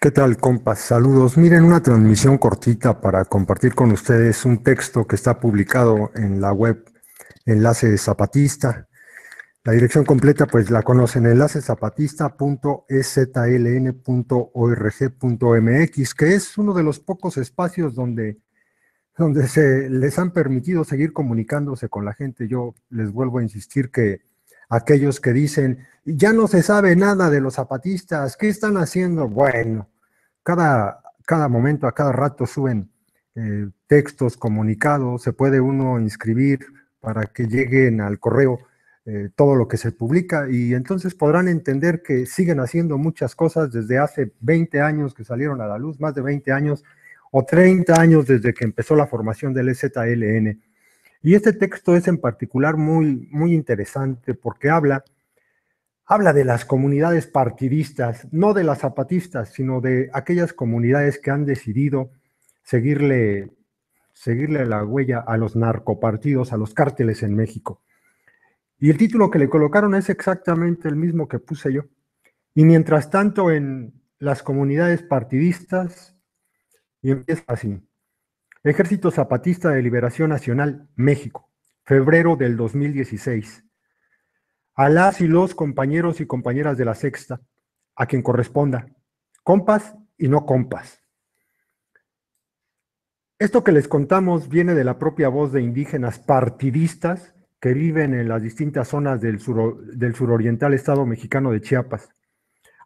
¿Qué tal, compas? Saludos. Miren, una transmisión cortita para compartir con ustedes un texto que está publicado en la web Enlace Zapatista. La dirección completa, pues la conocen, enlacezapatista.ezln.org.mx, que es uno de los pocos espacios donde, donde se les han permitido seguir comunicándose con la gente. Yo les vuelvo a insistir que aquellos que dicen, ya no se sabe nada de los zapatistas, ¿qué están haciendo? Bueno, cada, cada momento, a cada rato suben eh, textos, comunicados, se puede uno inscribir para que lleguen al correo eh, todo lo que se publica y entonces podrán entender que siguen haciendo muchas cosas desde hace 20 años que salieron a la luz, más de 20 años o 30 años desde que empezó la formación del EZLN. Y este texto es en particular muy, muy interesante porque habla, habla de las comunidades partidistas, no de las zapatistas, sino de aquellas comunidades que han decidido seguirle, seguirle la huella a los narcopartidos, a los cárteles en México. Y el título que le colocaron es exactamente el mismo que puse yo. Y mientras tanto, en las comunidades partidistas, y empieza así. Ejército Zapatista de Liberación Nacional, México, febrero del 2016. A las y los compañeros y compañeras de la sexta, a quien corresponda, compas y no compas. Esto que les contamos viene de la propia voz de indígenas partidistas que viven en las distintas zonas del, del suroriental estado mexicano de Chiapas.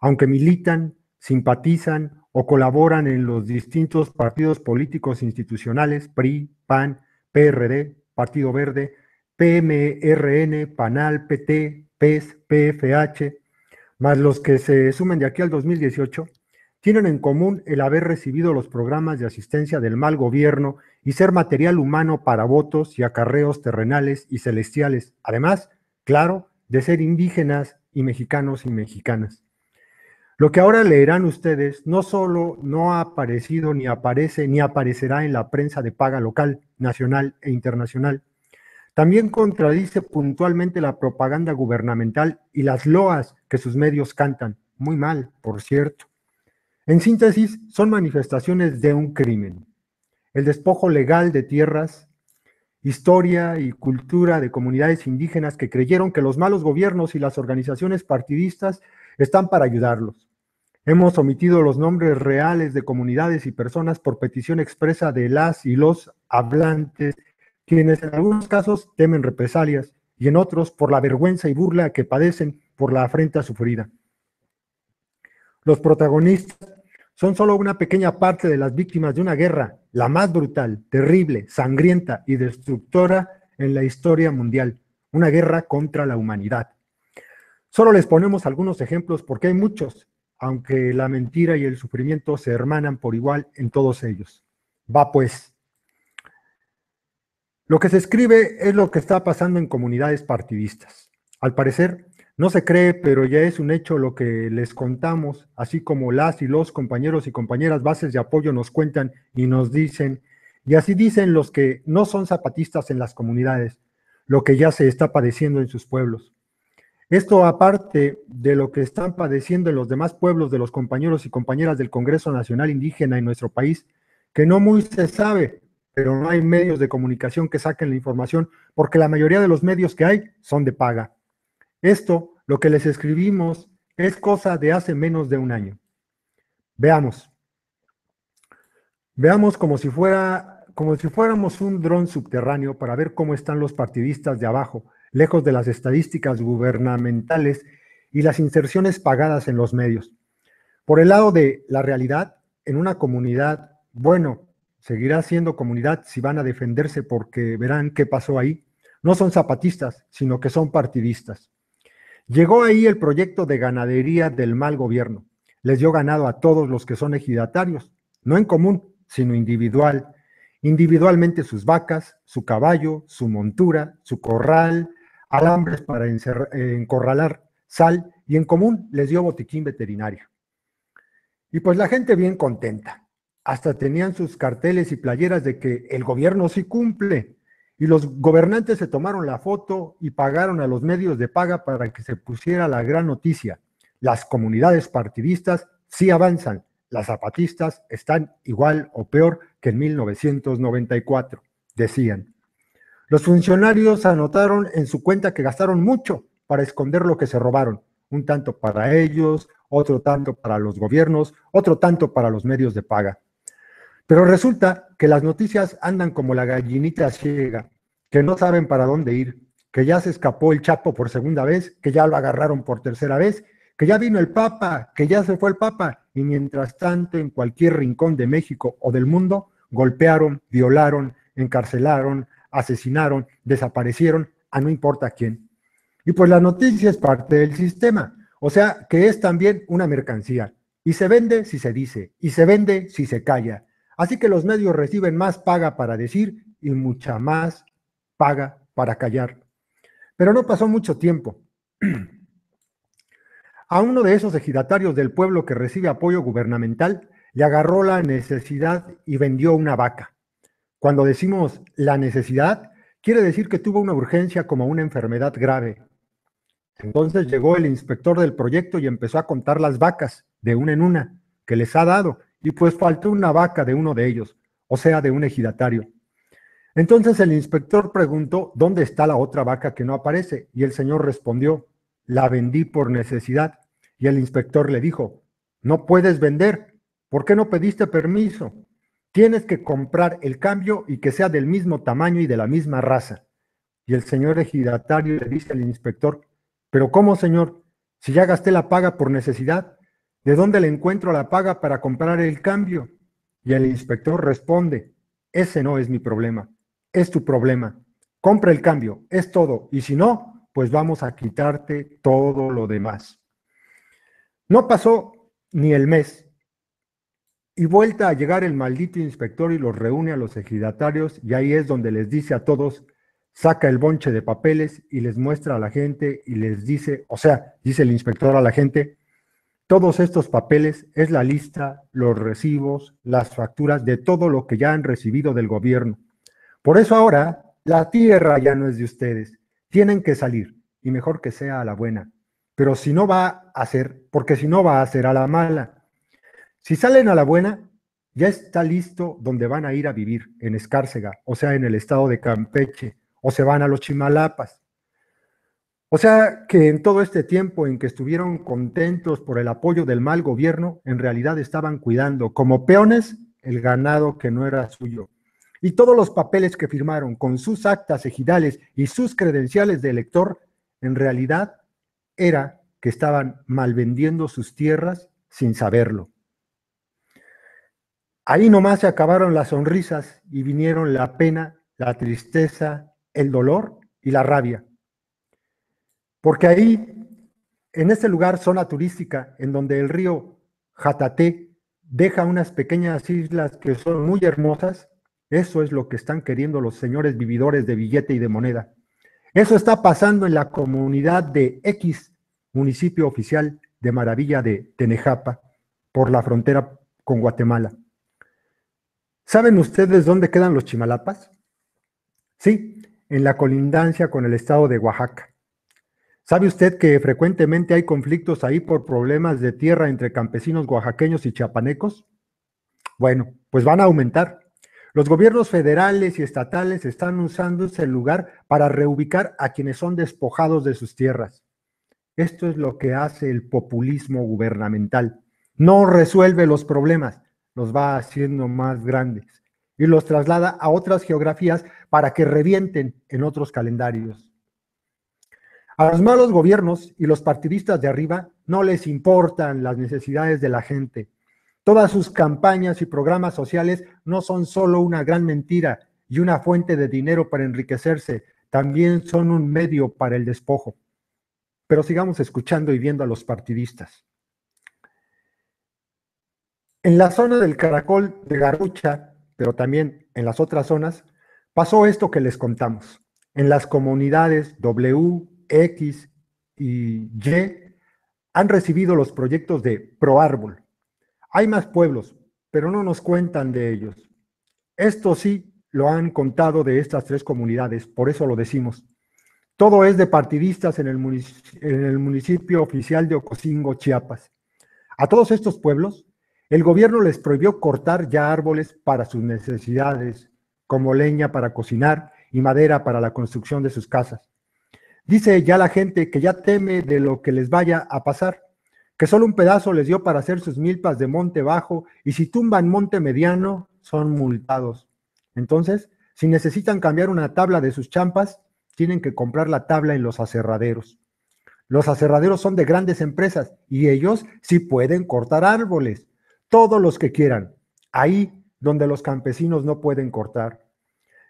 Aunque militan, simpatizan o colaboran en los distintos partidos políticos institucionales, PRI, PAN, PRD, Partido Verde, PMRN, PANAL, PT, PES, PFH, más los que se sumen de aquí al 2018, tienen en común el haber recibido los programas de asistencia del mal gobierno y ser material humano para votos y acarreos terrenales y celestiales, además, claro, de ser indígenas y mexicanos y mexicanas. Lo que ahora leerán ustedes no solo no ha aparecido ni aparece ni aparecerá en la prensa de paga local, nacional e internacional, también contradice puntualmente la propaganda gubernamental y las loas que sus medios cantan, muy mal, por cierto. En síntesis, son manifestaciones de un crimen. El despojo legal de tierras, historia y cultura de comunidades indígenas que creyeron que los malos gobiernos y las organizaciones partidistas están para ayudarlos. Hemos omitido los nombres reales de comunidades y personas por petición expresa de las y los hablantes, quienes en algunos casos temen represalias y en otros por la vergüenza y burla que padecen por la afrenta sufrida. Los protagonistas son solo una pequeña parte de las víctimas de una guerra, la más brutal, terrible, sangrienta y destructora en la historia mundial, una guerra contra la humanidad. Solo les ponemos algunos ejemplos porque hay muchos aunque la mentira y el sufrimiento se hermanan por igual en todos ellos. Va pues. Lo que se escribe es lo que está pasando en comunidades partidistas. Al parecer, no se cree, pero ya es un hecho lo que les contamos, así como las y los compañeros y compañeras bases de apoyo nos cuentan y nos dicen, y así dicen los que no son zapatistas en las comunidades, lo que ya se está padeciendo en sus pueblos. Esto aparte de lo que están padeciendo en los demás pueblos de los compañeros y compañeras del Congreso Nacional Indígena en nuestro país, que no muy se sabe, pero no hay medios de comunicación que saquen la información, porque la mayoría de los medios que hay son de paga. Esto, lo que les escribimos, es cosa de hace menos de un año. Veamos. Veamos como si fuera como si fuéramos un dron subterráneo para ver cómo están los partidistas de abajo, lejos de las estadísticas gubernamentales y las inserciones pagadas en los medios. Por el lado de la realidad, en una comunidad, bueno, seguirá siendo comunidad si van a defenderse porque verán qué pasó ahí. No son zapatistas, sino que son partidistas. Llegó ahí el proyecto de ganadería del mal gobierno. Les dio ganado a todos los que son ejidatarios, no en común, sino individual. Individualmente sus vacas, su caballo, su montura, su corral, alambres para encorralar sal y en común les dio botiquín veterinario. Y pues la gente bien contenta. Hasta tenían sus carteles y playeras de que el gobierno sí cumple. Y los gobernantes se tomaron la foto y pagaron a los medios de paga para que se pusiera la gran noticia. Las comunidades partidistas sí avanzan. Las zapatistas están igual o peor que en 1994, decían. Los funcionarios anotaron en su cuenta que gastaron mucho para esconder lo que se robaron, un tanto para ellos, otro tanto para los gobiernos, otro tanto para los medios de paga. Pero resulta que las noticias andan como la gallinita ciega, que no saben para dónde ir, que ya se escapó el Chapo por segunda vez, que ya lo agarraron por tercera vez, que ya vino el Papa, que ya se fue el Papa, y mientras tanto en cualquier rincón de México o del mundo golpearon, violaron, encarcelaron, asesinaron, desaparecieron a no importa quién. Y pues la noticia es parte del sistema, o sea que es también una mercancía. Y se vende si se dice, y se vende si se calla. Así que los medios reciben más paga para decir y mucha más paga para callar. Pero no pasó mucho tiempo. A uno de esos ejidatarios del pueblo que recibe apoyo gubernamental le agarró la necesidad y vendió una vaca. Cuando decimos la necesidad, quiere decir que tuvo una urgencia como una enfermedad grave. Entonces llegó el inspector del proyecto y empezó a contar las vacas de una en una que les ha dado, y pues faltó una vaca de uno de ellos, o sea, de un ejidatario. Entonces el inspector preguntó, ¿dónde está la otra vaca que no aparece? Y el señor respondió, la vendí por necesidad. Y el inspector le dijo, no puedes vender, ¿por qué no pediste permiso? Tienes que comprar el cambio y que sea del mismo tamaño y de la misma raza. Y el señor ejidatario le dice al inspector, pero ¿cómo, señor? Si ya gasté la paga por necesidad, ¿de dónde le encuentro la paga para comprar el cambio? Y el inspector responde, ese no es mi problema, es tu problema. Compra el cambio, es todo, y si no, pues vamos a quitarte todo lo demás. No pasó ni el mes y vuelta a llegar el maldito inspector y los reúne a los ejidatarios y ahí es donde les dice a todos, saca el bonche de papeles y les muestra a la gente y les dice, o sea, dice el inspector a la gente, todos estos papeles es la lista, los recibos, las facturas de todo lo que ya han recibido del gobierno. Por eso ahora la tierra ya no es de ustedes, tienen que salir y mejor que sea a la buena. Pero si no va a ser, porque si no va a ser a la mala si salen a la buena, ya está listo donde van a ir a vivir, en Escárcega, o sea, en el estado de Campeche, o se van a los Chimalapas. O sea que en todo este tiempo en que estuvieron contentos por el apoyo del mal gobierno, en realidad estaban cuidando como peones el ganado que no era suyo. Y todos los papeles que firmaron con sus actas ejidales y sus credenciales de elector, en realidad era que estaban malvendiendo sus tierras sin saberlo. Ahí nomás se acabaron las sonrisas y vinieron la pena, la tristeza, el dolor y la rabia. Porque ahí, en ese lugar, zona turística, en donde el río Jataté deja unas pequeñas islas que son muy hermosas, eso es lo que están queriendo los señores vividores de billete y de moneda. Eso está pasando en la comunidad de X, municipio oficial de Maravilla de Tenejapa, por la frontera con Guatemala. ¿Saben ustedes dónde quedan los chimalapas? Sí, en la colindancia con el estado de Oaxaca. ¿Sabe usted que frecuentemente hay conflictos ahí por problemas de tierra entre campesinos oaxaqueños y chiapanecos? Bueno, pues van a aumentar. Los gobiernos federales y estatales están usando ese lugar para reubicar a quienes son despojados de sus tierras. Esto es lo que hace el populismo gubernamental. No resuelve los problemas, los va haciendo más grandes y los traslada a otras geografías para que revienten en otros calendarios. A los malos gobiernos y los partidistas de arriba no les importan las necesidades de la gente. Todas sus campañas y programas sociales no son solo una gran mentira y una fuente de dinero para enriquecerse, también son un medio para el despojo. Pero sigamos escuchando y viendo a los partidistas. En la zona del Caracol de Garucha, pero también en las otras zonas, pasó esto que les contamos. En las comunidades W, X y Y han recibido los proyectos de Árbol. Hay más pueblos, pero no nos cuentan de ellos. Esto sí lo han contado de estas tres comunidades, por eso lo decimos. Todo es de partidistas en el, en el municipio oficial de Ocosingo, Chiapas. A todos estos pueblos el gobierno les prohibió cortar ya árboles para sus necesidades, como leña para cocinar y madera para la construcción de sus casas. Dice ya la gente que ya teme de lo que les vaya a pasar, que solo un pedazo les dio para hacer sus milpas de monte bajo y si tumban monte mediano son multados. Entonces, si necesitan cambiar una tabla de sus champas, tienen que comprar la tabla en los aserraderos. Los aserraderos son de grandes empresas y ellos sí pueden cortar árboles, todos los que quieran, ahí donde los campesinos no pueden cortar.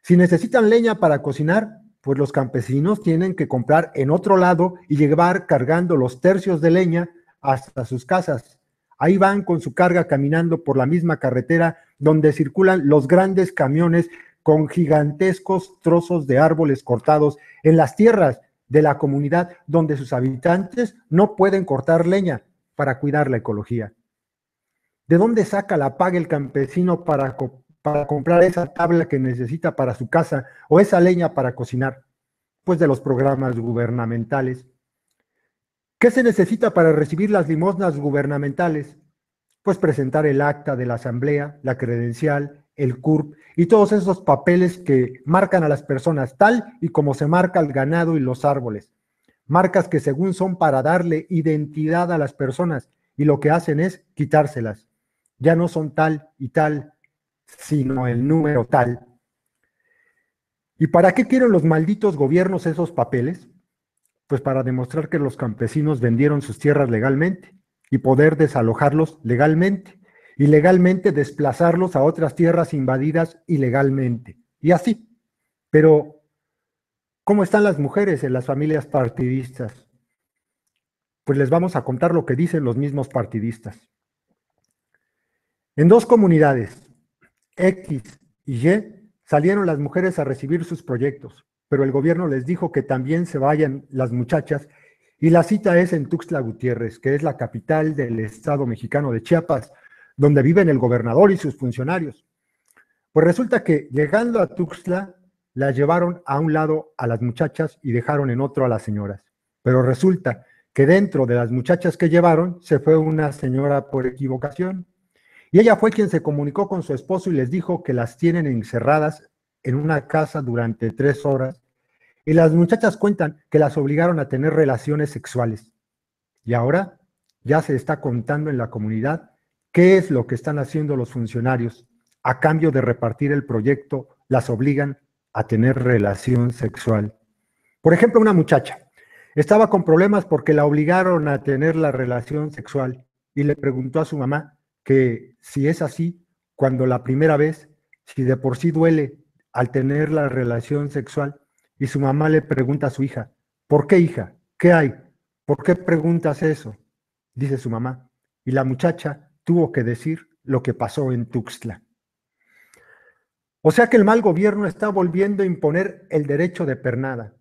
Si necesitan leña para cocinar, pues los campesinos tienen que comprar en otro lado y llevar cargando los tercios de leña hasta sus casas. Ahí van con su carga caminando por la misma carretera donde circulan los grandes camiones con gigantescos trozos de árboles cortados en las tierras de la comunidad donde sus habitantes no pueden cortar leña para cuidar la ecología. ¿De dónde saca la paga el campesino para, comprar esa tabla que necesita para su casa o esa leña para cocinar? Pues de los programas gubernamentales. ¿Qué se necesita para recibir las limosnas gubernamentales? Pues presentar el acta de la asamblea, la credencial, el CURP y todos esos papeles que marcan a las personas tal y como se marca el ganado y los árboles. Marcas que según son para darle identidad a las personas y lo que hacen es quitárselas ya no son tal y tal, sino el número tal. ¿Y para qué quieren los malditos gobiernos esos papeles? Pues para demostrar que los campesinos vendieron sus tierras legalmente y poder desalojarlos legalmente y legalmente desplazarlos a otras tierras invadidas ilegalmente. Y así. Pero, ¿cómo están las mujeres en las familias partidistas? Pues les vamos a contar lo que dicen los mismos partidistas. En dos comunidades, X y Y, salieron las mujeres a recibir sus proyectos, pero el gobierno les dijo que también se vayan las muchachas y la cita es en Tuxtla Gutiérrez, que es la capital del estado mexicano de Chiapas, donde viven el gobernador y sus funcionarios. Pues resulta que llegando a Tuxtla, las llevaron a un lado a las muchachas y dejaron en otro a las señoras. Pero resulta que dentro de las muchachas que llevaron se fue una señora por equivocación y ella fue quien se comunicó con su esposo y les dijo que las tienen encerradas en una casa durante tres horas. Y las muchachas cuentan que las obligaron a tener relaciones sexuales. Y ahora ya se está contando en la comunidad qué es lo que están haciendo los funcionarios. A cambio de repartir el proyecto, las obligan a tener relación sexual. Por ejemplo, una muchacha estaba con problemas porque la obligaron a tener la relación sexual y le preguntó a su mamá que si es así, cuando la primera vez, si de por sí duele al tener la relación sexual y su mamá le pregunta a su hija, ¿por qué hija? ¿Qué hay? ¿Por qué preguntas eso? Dice su mamá. Y la muchacha tuvo que decir lo que pasó en Tuxtla. O sea que el mal gobierno está volviendo a imponer el derecho de pernada.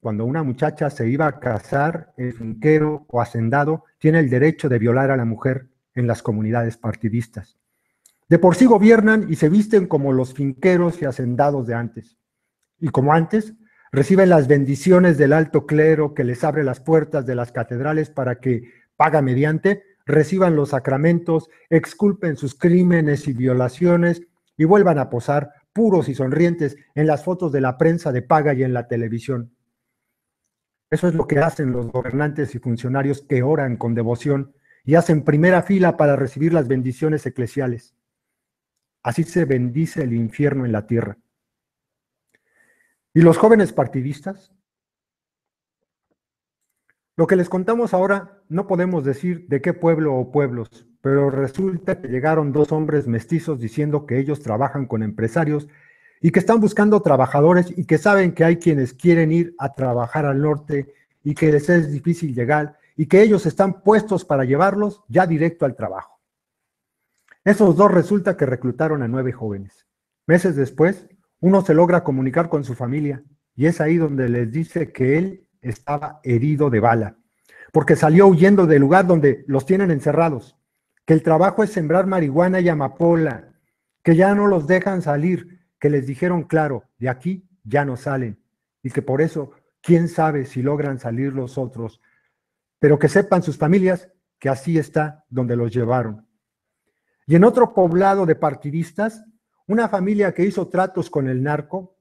Cuando una muchacha se iba a casar, el finquero o hacendado tiene el derecho de violar a la mujer en las comunidades partidistas. De por sí gobiernan y se visten como los finqueros y hacendados de antes. Y como antes, reciben las bendiciones del alto clero que les abre las puertas de las catedrales para que, paga mediante, reciban los sacramentos, exculpen sus crímenes y violaciones y vuelvan a posar puros y sonrientes en las fotos de la prensa de paga y en la televisión. Eso es lo que hacen los gobernantes y funcionarios que oran con devoción y hacen primera fila para recibir las bendiciones eclesiales. Así se bendice el infierno en la tierra. ¿Y los jóvenes partidistas? Lo que les contamos ahora no podemos decir de qué pueblo o pueblos, pero resulta que llegaron dos hombres mestizos diciendo que ellos trabajan con empresarios y que están buscando trabajadores y que saben que hay quienes quieren ir a trabajar al norte y que les es difícil llegar y que ellos están puestos para llevarlos ya directo al trabajo. Esos dos resulta que reclutaron a nueve jóvenes. Meses después, uno se logra comunicar con su familia y es ahí donde les dice que él estaba herido de bala, porque salió huyendo del lugar donde los tienen encerrados, que el trabajo es sembrar marihuana y amapola, que ya no los dejan salir, que les dijeron claro, de aquí ya no salen, y que por eso, quién sabe si logran salir los otros pero que sepan sus familias que así está donde los llevaron. Y en otro poblado de partidistas, una familia que hizo tratos con el narco,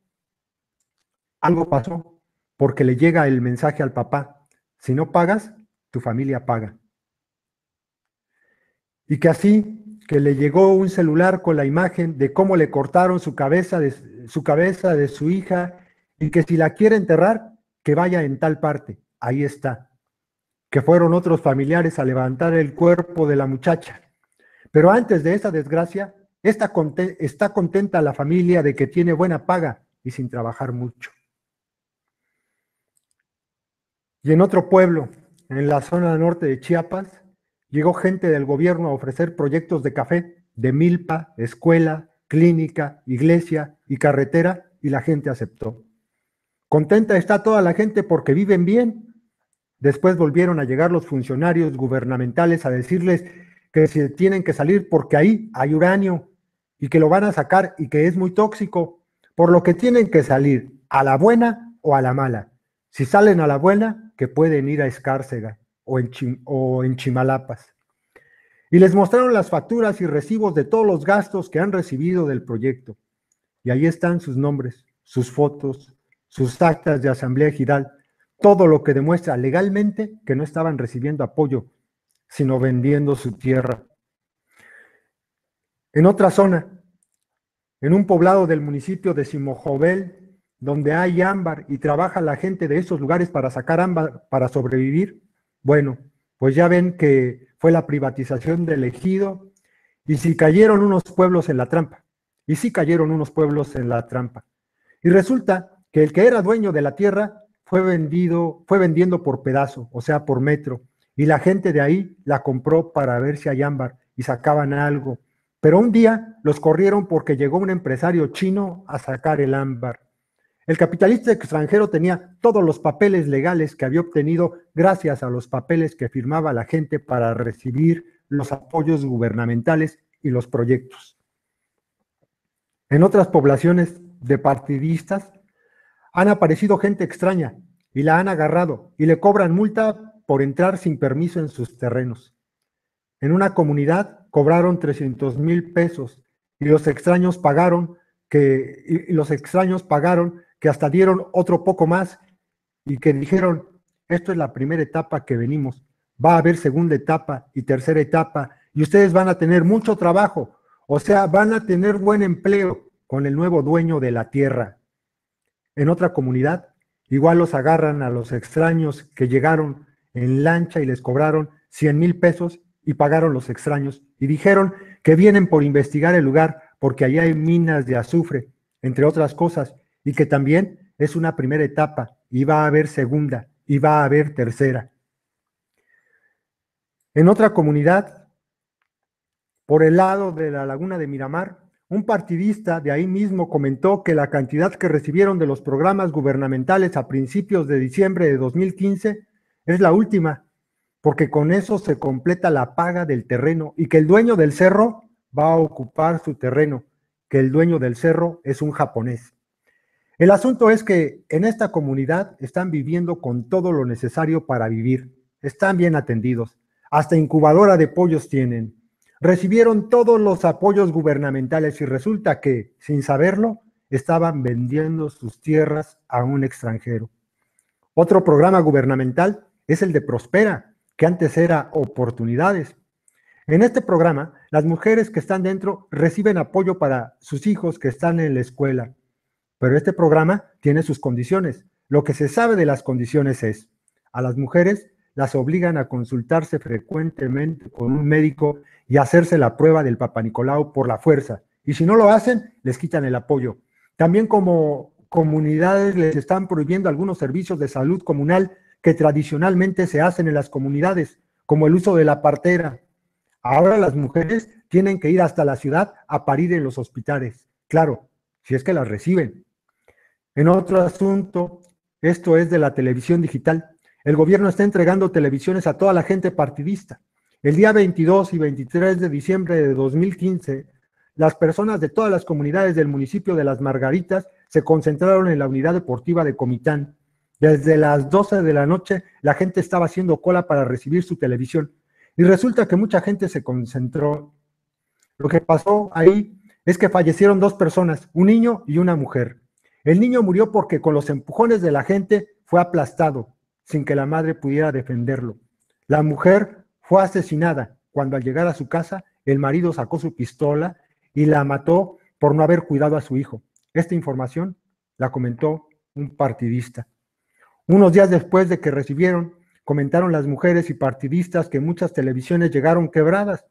algo pasó porque le llega el mensaje al papá, si no pagas, tu familia paga. Y que así, que le llegó un celular con la imagen de cómo le cortaron su cabeza de su, cabeza de su hija y que si la quiere enterrar, que vaya en tal parte, ahí está, fueron otros familiares a levantar el cuerpo de la muchacha. Pero antes de esa desgracia, está está contenta la familia de que tiene buena paga y sin trabajar mucho. Y en otro pueblo, en la zona norte de Chiapas, llegó gente del gobierno a ofrecer proyectos de café, de milpa, escuela, clínica, iglesia y carretera, y la gente aceptó. Contenta está toda la gente porque viven bien Después volvieron a llegar los funcionarios gubernamentales a decirles que se tienen que salir porque ahí hay uranio y que lo van a sacar y que es muy tóxico, por lo que tienen que salir a la buena o a la mala. Si salen a la buena, que pueden ir a Escárcega o en, Chimalapas. Y les mostraron las facturas y recibos de todos los gastos que han recibido del proyecto. Y ahí están sus nombres, sus fotos, sus actas de asamblea giral todo lo que demuestra legalmente que no estaban recibiendo apoyo, sino vendiendo su tierra. En otra zona, en un poblado del municipio de Simojovel, donde hay ámbar y trabaja la gente de esos lugares para sacar ámbar para sobrevivir, bueno, pues ya ven que fue la privatización del ejido y si cayeron unos pueblos en la trampa, y si cayeron unos pueblos en la trampa. Y resulta que el que era dueño de la tierra fue vendido, fue vendiendo por pedazo, o sea, por metro, y la gente de ahí la compró para ver si hay ámbar y sacaban algo. Pero un día los corrieron porque llegó un empresario chino a sacar el ámbar. El capitalista extranjero tenía todos los papeles legales que había obtenido gracias a los papeles que firmaba la gente para recibir los apoyos gubernamentales y los proyectos. En otras poblaciones de partidistas, han aparecido gente extraña y la han agarrado y le cobran multa por entrar sin permiso en sus terrenos. En una comunidad cobraron 300 mil pesos y los extraños pagaron que los extraños pagaron que hasta dieron otro poco más y que dijeron, esto es la primera etapa que venimos, va a haber segunda etapa y tercera etapa y ustedes van a tener mucho trabajo, o sea, van a tener buen empleo con el nuevo dueño de la tierra en otra comunidad, igual los agarran a los extraños que llegaron en lancha y les cobraron 100 mil pesos y pagaron los extraños y dijeron que vienen por investigar el lugar porque allá hay minas de azufre, entre otras cosas, y que también es una primera etapa y va a haber segunda y va a haber tercera. En otra comunidad, por el lado de la laguna de Miramar, un partidista de ahí mismo comentó que la cantidad que recibieron de los programas gubernamentales a principios de diciembre de 2015 es la última, porque con eso se completa la paga del terreno y que el dueño del cerro va a ocupar su terreno, que el dueño del cerro es un japonés. El asunto es que en esta comunidad están viviendo con todo lo necesario para vivir, están bien atendidos, hasta incubadora de pollos tienen, recibieron todos los apoyos gubernamentales y resulta que, sin saberlo, estaban vendiendo sus tierras a un extranjero. Otro programa gubernamental es el de Prospera, que antes era Oportunidades. En este programa, las mujeres que están dentro reciben apoyo para sus hijos que están en la escuela. Pero este programa tiene sus condiciones. Lo que se sabe de las condiciones es, a las mujeres las obligan a consultarse frecuentemente con un médico y hacerse la prueba del Papa Nicolau por la fuerza. Y si no lo hacen, les quitan el apoyo. También como comunidades les están prohibiendo algunos servicios de salud comunal que tradicionalmente se hacen en las comunidades, como el uso de la partera. Ahora las mujeres tienen que ir hasta la ciudad a parir en los hospitales. Claro, si es que las reciben. En otro asunto, esto es de la televisión digital. El gobierno está entregando televisiones a toda la gente partidista. El día 22 y 23 de diciembre de 2015, las personas de todas las comunidades del municipio de Las Margaritas se concentraron en la unidad deportiva de Comitán. Desde las 12 de la noche la gente estaba haciendo cola para recibir su televisión y resulta que mucha gente se concentró. Lo que pasó ahí es que fallecieron dos personas, un niño y una mujer. El niño murió porque con los empujones de la gente fue aplastado sin que la madre pudiera defenderlo. La mujer fue asesinada cuando al llegar a su casa el marido sacó su pistola y la mató por no haber cuidado a su hijo. Esta información la comentó un partidista. Unos días después de que recibieron, comentaron las mujeres y partidistas que muchas televisiones llegaron quebradas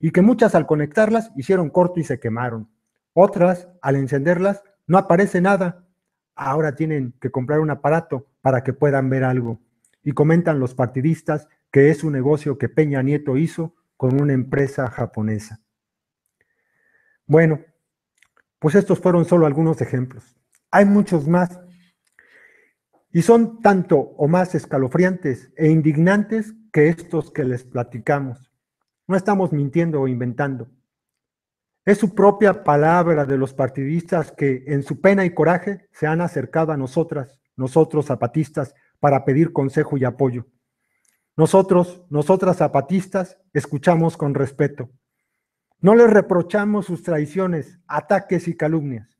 y que muchas al conectarlas hicieron corto y se quemaron. Otras, al encenderlas, no aparece nada. Ahora tienen que comprar un aparato para que puedan ver algo. Y comentan los partidistas que es un negocio que Peña Nieto hizo con una empresa japonesa. Bueno, pues estos fueron solo algunos ejemplos. Hay muchos más. Y son tanto o más escalofriantes e indignantes que estos que les platicamos. No estamos mintiendo o inventando. Es su propia palabra de los partidistas que en su pena y coraje se han acercado a nosotras, nosotros zapatistas, para pedir consejo y apoyo. Nosotros, nosotras zapatistas, escuchamos con respeto. No les reprochamos sus traiciones, ataques y calumnias.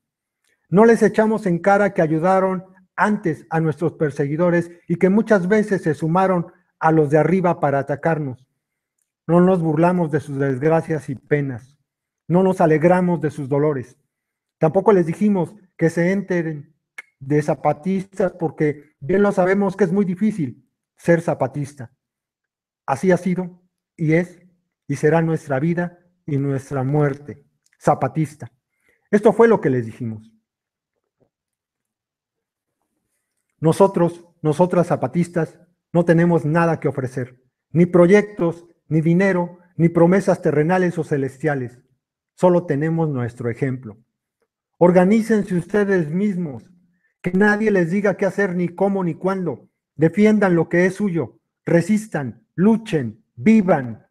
No les echamos en cara que ayudaron antes a nuestros perseguidores y que muchas veces se sumaron a los de arriba para atacarnos. No nos burlamos de sus desgracias y penas. No nos alegramos de sus dolores. Tampoco les dijimos que se enteren de zapatistas porque bien lo sabemos que es muy difícil ser zapatista. Así ha sido y es y será nuestra vida y nuestra muerte. Zapatista. Esto fue lo que les dijimos. Nosotros, nosotras zapatistas, no tenemos nada que ofrecer, ni proyectos, ni dinero, ni promesas terrenales o celestiales. Solo tenemos nuestro ejemplo. Organícense ustedes mismos, que nadie les diga qué hacer, ni cómo, ni cuándo. Defiendan lo que es suyo, resistan, luchen, vivan.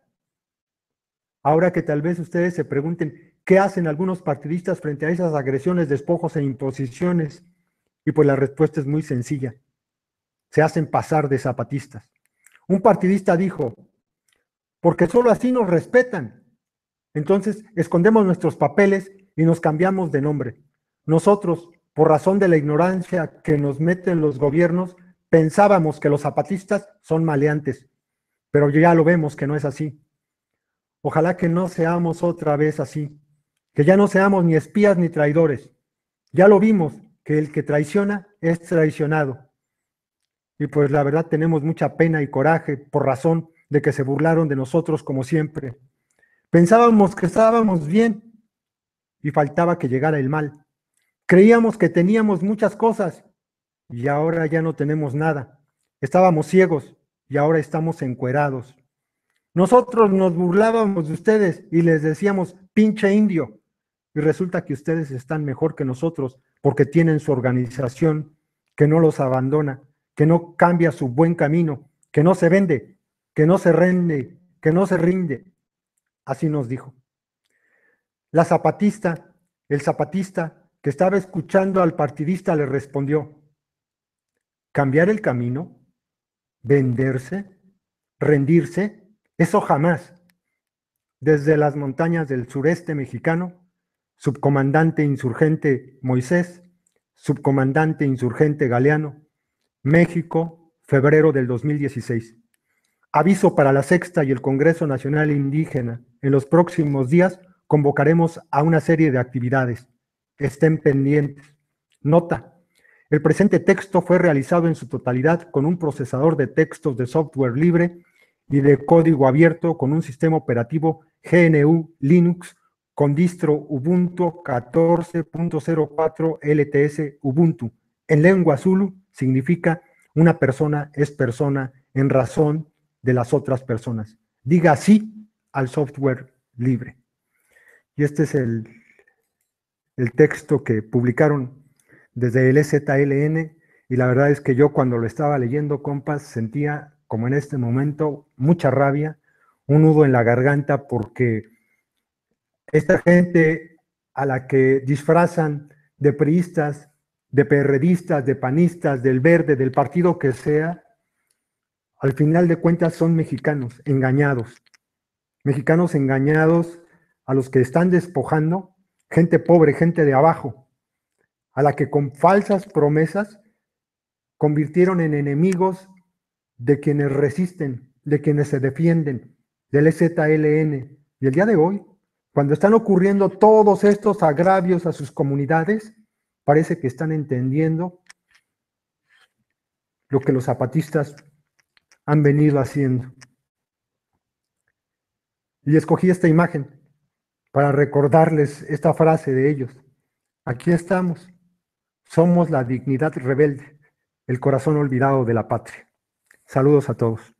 Ahora que tal vez ustedes se pregunten qué hacen algunos partidistas frente a esas agresiones, despojos e imposiciones, y pues la respuesta es muy sencilla. Se hacen pasar de zapatistas. Un partidista dijo, porque sólo así nos respetan. Entonces escondemos nuestros papeles y nos cambiamos de nombre. Nosotros, por razón de la ignorancia que nos meten los gobiernos, pensábamos que los zapatistas son maleantes, pero ya lo vemos que no es así. Ojalá que no seamos otra vez así, que ya no seamos ni espías ni traidores. Ya lo vimos, que el que traiciona es traicionado. Y pues la verdad tenemos mucha pena y coraje por razón de que se burlaron de nosotros como siempre. Pensábamos que estábamos bien y faltaba que llegara el mal. Creíamos que teníamos muchas cosas y ahora ya no tenemos nada. Estábamos ciegos y ahora estamos encuerados. Nosotros nos burlábamos de ustedes y les decíamos, pinche indio. Y resulta que ustedes están mejor que nosotros porque tienen su organización que no los abandona, que no cambia su buen camino, que no se vende, que no se rinde, que no se rinde. Así nos dijo. La zapatista, el zapatista que estaba escuchando al partidista le respondió, ¿cambiar el camino? venderse, rendirse, eso jamás. Desde las montañas del sureste mexicano, subcomandante insurgente Moisés, subcomandante insurgente Galeano, México, febrero del 2016. Aviso para la Sexta y el Congreso Nacional Indígena. En los próximos días convocaremos a una serie de actividades. Estén pendientes. Nota, el presente texto fue realizado en su totalidad con un procesador de textos de software libre y de código abierto con un sistema operativo GNU Linux con distro Ubuntu 14.04 LTS Ubuntu. En lengua zulu significa una persona es persona en razón de las otras personas. Diga sí al software libre. Y este es el, el texto que publicaron desde el ZLN y la verdad es que yo cuando lo estaba leyendo, compas, sentía como en este momento mucha rabia, un nudo en la garganta porque esta gente a la que disfrazan de priistas, de perredistas, de panistas, del verde, del partido que sea, al final de cuentas son mexicanos engañados, mexicanos engañados a los que están despojando, gente pobre, gente de abajo, a la que con falsas promesas convirtieron en enemigos de quienes resisten, de quienes se defienden, del EZLN. Y el día de hoy, cuando están ocurriendo todos estos agravios a sus comunidades, parece que están entendiendo lo que los zapatistas han venido haciendo. Y escogí esta imagen para recordarles esta frase de ellos. Aquí estamos, somos la dignidad rebelde, el corazón olvidado de la patria. Saludos a todos.